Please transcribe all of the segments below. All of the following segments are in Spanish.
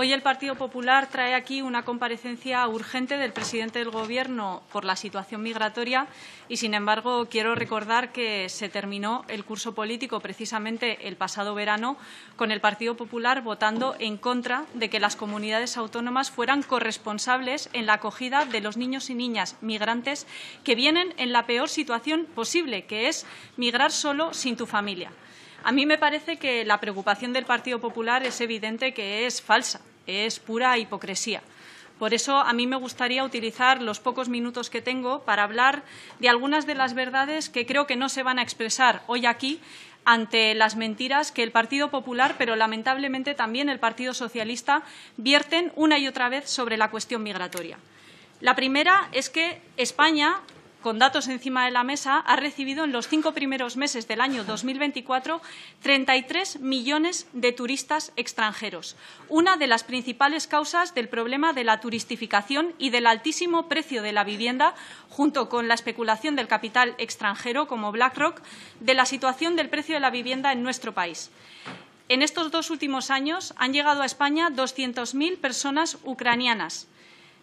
Hoy el Partido Popular trae aquí una comparecencia urgente del presidente del Gobierno por la situación migratoria y, sin embargo, quiero recordar que se terminó el curso político precisamente el pasado verano con el Partido Popular votando en contra de que las comunidades autónomas fueran corresponsables en la acogida de los niños y niñas migrantes que vienen en la peor situación posible, que es migrar solo sin tu familia. A mí me parece que la preocupación del Partido Popular es evidente que es falsa, es pura hipocresía. Por eso a mí me gustaría utilizar los pocos minutos que tengo para hablar de algunas de las verdades que creo que no se van a expresar hoy aquí ante las mentiras que el Partido Popular, pero lamentablemente también el Partido Socialista, vierten una y otra vez sobre la cuestión migratoria. La primera es que España con datos encima de la mesa, ha recibido en los cinco primeros meses del año 2024 33 millones de turistas extranjeros, una de las principales causas del problema de la turistificación y del altísimo precio de la vivienda, junto con la especulación del capital extranjero como BlackRock, de la situación del precio de la vivienda en nuestro país. En estos dos últimos años han llegado a España 200.000 personas ucranianas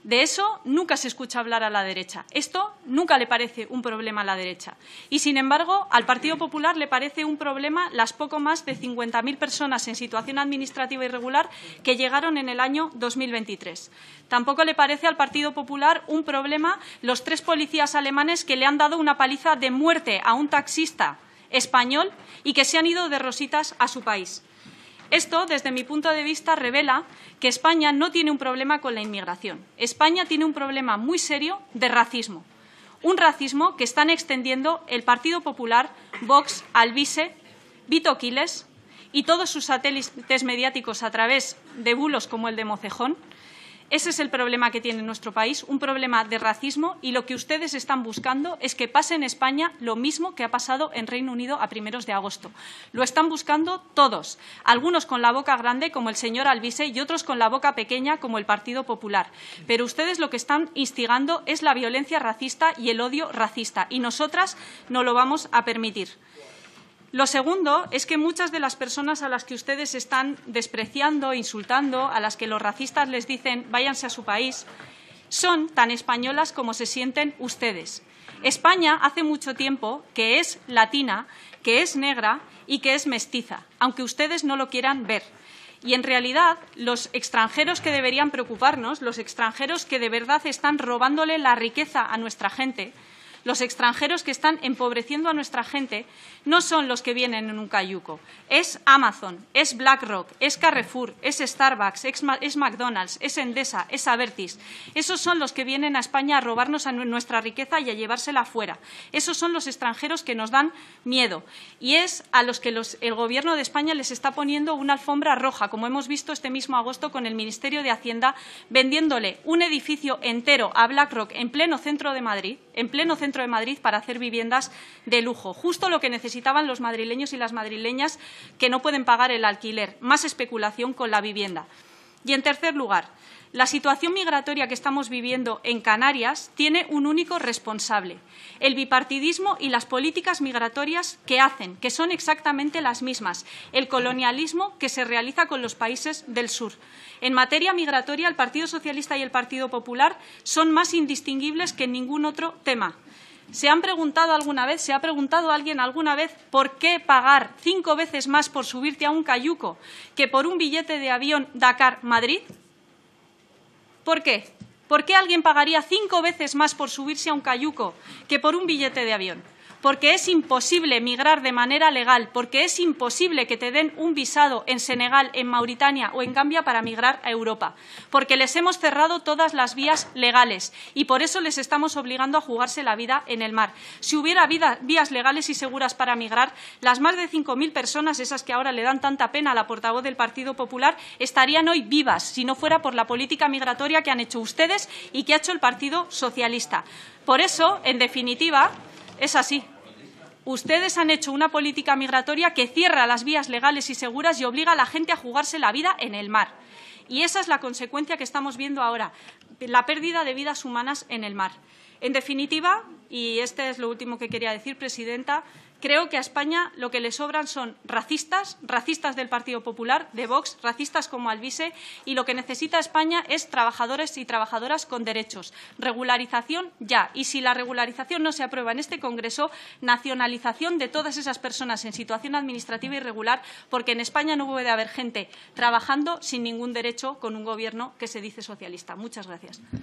de eso nunca se escucha hablar a la derecha. Esto nunca le parece un problema a la derecha. Y, sin embargo, al Partido Popular le parece un problema las poco más de 50.000 personas en situación administrativa irregular que llegaron en el año 2023. Tampoco le parece al Partido Popular un problema los tres policías alemanes que le han dado una paliza de muerte a un taxista español y que se han ido de rositas a su país. Esto, desde mi punto de vista, revela que España no tiene un problema con la inmigración. España tiene un problema muy serio de racismo. Un racismo que están extendiendo el Partido Popular, Vox, Alvise, Vito Quiles y todos sus satélites mediáticos a través de bulos como el de Mocejón, ese es el problema que tiene nuestro país, un problema de racismo, y lo que ustedes están buscando es que pase en España lo mismo que ha pasado en Reino Unido a primeros de agosto. Lo están buscando todos, algunos con la boca grande, como el señor Alvise, y otros con la boca pequeña, como el Partido Popular. Pero ustedes lo que están instigando es la violencia racista y el odio racista, y nosotras no lo vamos a permitir. Lo segundo es que muchas de las personas a las que ustedes están despreciando, insultando, a las que los racistas les dicen váyanse a su país, son tan españolas como se sienten ustedes. España hace mucho tiempo que es latina, que es negra y que es mestiza, aunque ustedes no lo quieran ver. Y en realidad, los extranjeros que deberían preocuparnos, los extranjeros que de verdad están robándole la riqueza a nuestra gente, los extranjeros que están empobreciendo a nuestra gente no son los que vienen en un cayuco. Es Amazon, es BlackRock, es Carrefour, es Starbucks, es McDonald's, es Endesa, es Avertis. Esos son los que vienen a España a robarnos nuestra riqueza y a llevársela fuera. Esos son los extranjeros que nos dan miedo. Y es a los que el Gobierno de España les está poniendo una alfombra roja, como hemos visto este mismo agosto con el Ministerio de Hacienda vendiéndole un edificio entero a BlackRock en pleno centro de Madrid, en pleno centro de Madrid para hacer viviendas de lujo. Justo lo que necesitaban los madrileños y las madrileñas que no pueden pagar el alquiler. Más especulación con la vivienda. Y, en tercer lugar, la situación migratoria que estamos viviendo en Canarias tiene un único responsable, el bipartidismo y las políticas migratorias que hacen, que son exactamente las mismas, el colonialismo que se realiza con los países del sur. En materia migratoria, el Partido Socialista y el Partido Popular son más indistinguibles que en ningún otro tema. ¿Se han preguntado alguna vez, se ha preguntado alguien alguna vez por qué pagar cinco veces más por subirte a un cayuco que por un billete de avión Dakar-Madrid? ¿Por qué? ¿Por qué alguien pagaría cinco veces más por subirse a un cayuco que por un billete de avión? porque es imposible migrar de manera legal, porque es imposible que te den un visado en Senegal, en Mauritania o en Gambia para migrar a Europa, porque les hemos cerrado todas las vías legales y por eso les estamos obligando a jugarse la vida en el mar. Si hubiera vías legales y seguras para migrar, las más de 5.000 personas, esas que ahora le dan tanta pena a la portavoz del Partido Popular, estarían hoy vivas si no fuera por la política migratoria que han hecho ustedes y que ha hecho el Partido Socialista. Por eso, en definitiva, es así. Ustedes han hecho una política migratoria que cierra las vías legales y seguras y obliga a la gente a jugarse la vida en el mar. Y esa es la consecuencia que estamos viendo ahora, la pérdida de vidas humanas en el mar. En definitiva, y este es lo último que quería decir, presidenta, Creo que a España lo que le sobran son racistas, racistas del Partido Popular, de Vox, racistas como Alvise, y lo que necesita España es trabajadores y trabajadoras con derechos. Regularización ya. Y si la regularización no se aprueba en este Congreso, nacionalización de todas esas personas en situación administrativa irregular, porque en España no puede haber gente trabajando sin ningún derecho con un Gobierno que se dice socialista. Muchas gracias.